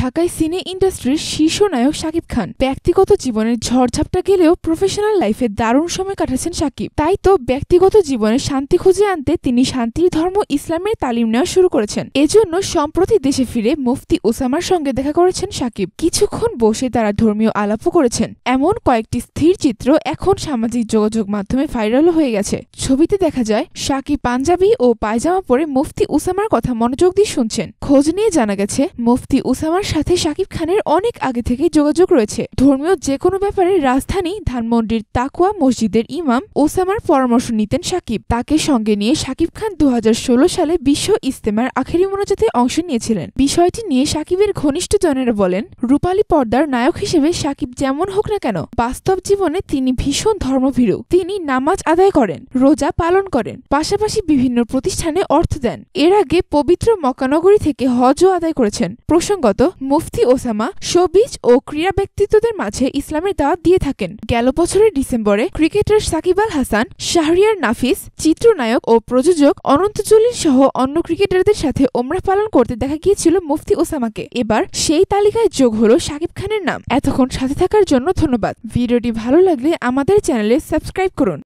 ঢাকায় সিনে ইন্ডাস্ট্রির শীর্ষ নায়ক শাকিব খান ব্যক্তিগত জীবনের ঝড়ঝাপটা গেলেও প্রফেশনাল লাইফে দারুণ সময় কাটাচ্ছেন সাকিব তাই তো ব্যক্তিগত জীবনে শান্তি খুঁজে আনতে তিনি শান্তির ধর্ম ইসলামের তালিম নেওয়া শুরু করেছেন এজন্য সম্প্রতি দেশে ফিরে মুফতি ওসামার সঙ্গে দেখা করেছেন সাকিব কিছুক্ষণ বসে তারা ধর্মীয় আলাপও করেছেন এমন কয়েকটি স্থির চিত্র এখন সামাজিক যোগাযোগ মাধ্যমে ভাইরাল হয়ে গেছে ছবিতে দেখা যায় সাকিব পাঞ্জাবি ও পায়জামা পরে মুফতি উসামার কথা মনোযোগ দিয়ে শুনছেন খোঁজ নিয়ে জানা গেছে মুফতি উসামার সাথে শাকিব খানের অনেক আগে থেকে যোগাযোগ রয়েছে ধর্মীয় যে কোনো ব্যাপারে রাজধানী ধানমন্ডির তাকুয়া মসজিদের ইমাম ওসামার পরামর্শ নিতেন সাকিব তাকে সঙ্গে নিয়ে শাকিব খান দু সালে বিশ্ব ইস্তেমার আখেরি মোনাজাতে অংশ নিয়েছিলেন বিষয়টি নিয়ে সাকিবের ঘনিষ্ঠ জনেরা বলেন রূপালী পর্দার নায়ক হিসেবে সাকিব যেমন হোক না কেন বাস্তব জীবনে তিনি ভীষণ ধর্মভীরু তিনি নামাজ আদায় করেন রোজা পালন করেন পাশাপাশি বিভিন্ন প্রতিষ্ঠানে অর্থ দেন এর আগে পবিত্র মকানগরী থেকে হজও আদায় করেছেন প্রসঙ্গত মুফতি ওসামা শোবিজ ও ক্রীড়া ব্যক্তিত্বদের মাঝে ইসলামের দাওয়াত দিয়ে থাকেন গেল বছরের ডিসেম্বরে ক্রিকেটার সাকিব আল হাসান শাহরিয়ার নাফিস চিত্রনায়ক ও প্রযোজক অনন্ত জলিল সহ অন্য ক্রিকেটারদের সাথে ওমরা পালন করতে দেখা গিয়েছিল মুফতি ওসামাকে এবার সেই তালিকায় যোগ হলো শাকিব খানের নাম এতক্ষণ সাথে থাকার জন্য ধন্যবাদ ভিডিওটি ভালো লাগলে আমাদের চ্যানেলে সাবস্ক্রাইব করুন